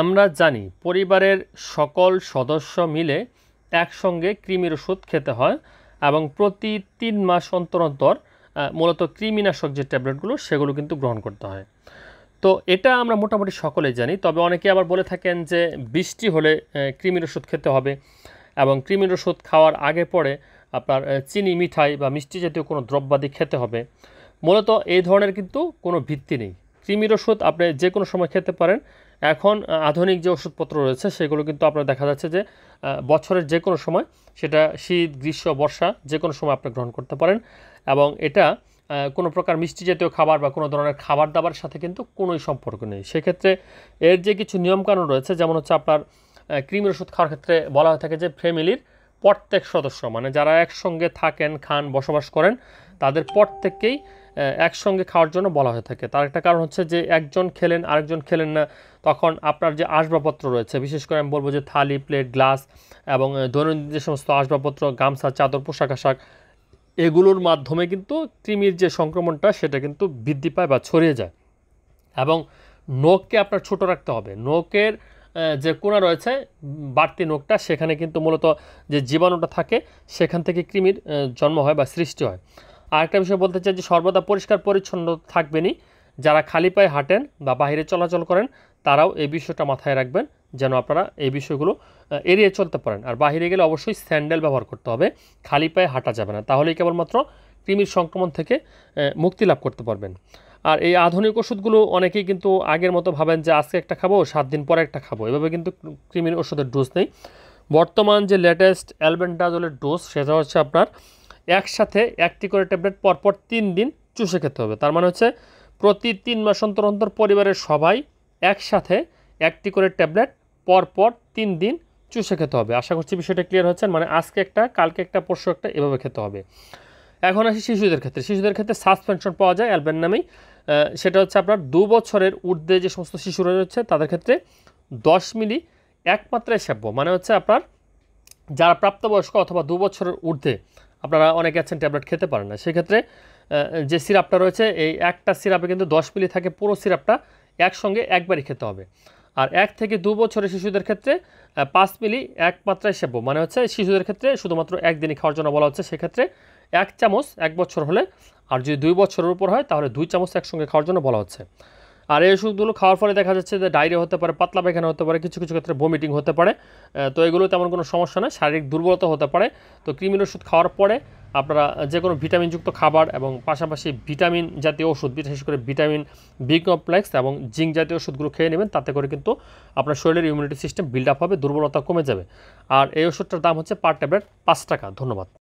আমরা জানি পরিবারের সকল সদস্য মিলে একসঙ্গে কৃমির ওষুধ খেতে হয় এবং প্রতি তিন মাস অন্তর অন্তর মূলত কৃমিনাশক যে ট্যাবলেটগুলো সেগুলো কিন্তু গ্রহণ করতে হয় তো এটা আমরা মোটামুটি সকলে জানি তবে অনেকে আবার বলে থাকেন যে বৃষ্টি হলে কৃমির ওষুধ খেতে হবে এবং কৃমির ওষুধ খাওয়ার আগে পরে আপনার চিনি মিঠাই বা মিষ্টি জাতীয় কোনো দ্রব্যাদি খেতে হবে মূলত এই ধরনের কিন্তু কোনো ভিত্তি নেই কৃমির ওষুধ আপনি যে কোনো সময় খেতে পারেন এখন আধুনিক যে ওষুধপত্র রয়েছে সেগুলো কিন্তু আপনার দেখা যাচ্ছে যে বছরের যে কোনো সময় সেটা শীত গ্রীষ্ম বর্ষা যে কোনো সময় আপনি গ্রহণ করতে পারেন এবং এটা কোনো প্রকার মিষ্টি জাতীয় খাবার বা কোনো ধরনের খাবার দাবার সাথে কিন্তু কোনোই সম্পর্ক নেই সেক্ষেত্রে এর যে কিছু নিয়মকানুন রয়েছে যেমন হচ্ছে আপনার কৃমির ওষুধ খাওয়ার ক্ষেত্রে বলা হয়ে থাকে যে ফ্যামিলির প্রত্যেক সদস্য মানে যারা একসঙ্গে থাকেন খান বসবাস করেন তাদের পর থেকেই একসঙ্গে খাওয়ার জন্য বলা হয়ে থাকে তার একটা কারণ হচ্ছে যে একজন খেলেন আরেকজন খেলেন না তখন আপনার যে আসবাবপত্র রয়েছে বিশেষ করে আমি বলবো যে থালি প্লেট গ্লাস এবং দৈনন্দিন যে সমস্ত আসবাবপত্র গামছা চাদর পোশাক আশাক এগুলোর মাধ্যমে কিন্তু কৃমির যে সংক্রমণটা সেটা কিন্তু বৃদ্ধি পায় বা ছড়িয়ে যায় এবং নখকে আপনার ছোট রাখতে হবে নখের যে কোনা রয়েছে বাড়তি নোকটা সেখানে কিন্তু মূলত যে জীবাণুটা থাকে সেখান থেকে কৃমির জন্ম হয় বা সৃষ্টি হয় আরেকটা বিষয় বলতে চাই যে সর্বদা পরিষ্কার পরিচ্ছন্ন থাকবেনই যারা খালি পায়ে হাঁটেন বা বাহিরে চলাচল করেন তারাও এই বিষয়টা মাথায় রাখবেন যেন আপনারা এই বিষয়গুলো এড়িয়ে চলতে পারেন আর বাহিরে গেলে অবশ্যই স্যান্ডেল ব্যবহার করতে হবে খালি পায়ে হাঁটা যাবে না তাহলেই কেবলমাত্র কৃমির সংক্রমণ থেকে মুক্তি লাভ করতে পারবেন আর এই আধুনিক ওষুধগুলো অনেকেই কিন্তু আগের মতো ভাবেন যে আজকে একটা খাবো সাত দিন পরে একটা খাবো এভাবে কিন্তু কৃমির ওষুধের ডোজ নেই বর্তমান যে লেটেস্ট অ্যালবেন্টাজলের ডোজ সেটা হচ্ছে আপনার একসাথে একটি করে ট্যাবলেট পরপর তিন দিন চুষে খেতে হবে তার মানে হচ্ছে প্রতি তিন মাস অন্তর অন্তর পরিবারের সবাই একসাথে একটি করে ট্যাবলেট পরপর তিন দিন চুষে খেতে হবে আশা করছি বিষয়টা ক্লিয়ার হচ্ছে মানে আজকে একটা কালকে একটা পরশু একটা এভাবে খেতে হবে এখন আসি শিশুদের ক্ষেত্রে শিশুদের ক্ষেত্রে সাসপেনশন পাওয়া যায় অ্যালবেন নামেই সেটা হচ্ছে আপনার দু বছরের ঊর্ধ্বে যে সমস্ত শিশুরা রয়েছে তাদের ক্ষেত্রে দশ মিলি একমাত্রায় সেব্য মানে হচ্ছে আপনার যারা প্রাপ্তবয়স্ক অথবা দু বছরের ঊর্ধ্বে আপনারা অনেকে আছেন ট্যাবলেট খেতে পারেন না সেক্ষেত্রে যে সিরাপটা রয়েছে এই একটা সিরাপে কিন্তু দশ মিলি থাকে পুরো সিরাপটা একসঙ্গে একবারই খেতে হবে আর এক থেকে দু বছরের শিশুদের ক্ষেত্রে পাঁচ মিলি এক মাত্রায় সেব মানে হচ্ছে শিশুদের ক্ষেত্রে শুধুমাত্র একদিনই খাওয়ার জন্য বলা হচ্ছে সেক্ষেত্রে এক চামচ এক বছর হলে আর যদি দুই বছরের উপর হয় তাহলে দুই চামচ একসঙ্গে খাওয়ার জন্য বলা হচ্ছে আর এই ওষুধগুলো খাওয়ার ফলে দেখা যাচ্ছে যে ডায়রিয়া হতে পারে পাতলা পায়খানা হতে পারে কিছু কিছু ক্ষেত্রে ভমিটিং হতে পারে তো এগুলো তেমন কোনো সমস্যা নয় শারীরিক দুর্বলতা হতে পারে তো কৃমির ওষুধ খাওয়ার পরে আপনারা যে কোনো ভিটামিনযুক্ত খাবার এবং পাশাপাশি ভিটামিন জাতীয় ওষুধ বিশেষ করে ভিটামিন বি কমপ্লেক্স এবং জিঙ্ক জাতীয় ওষুধগুলো খেয়ে নেবেন তাতে করে কিন্তু আপনার শরীরের ইমিউনিটি সিস্টেম বিল্ড আপ হবে দুর্বলতা কমে যাবে আর এই ওষুধটার দাম হচ্ছে পার ট্যাবলেট পাঁচ টাকা ধন্যবাদ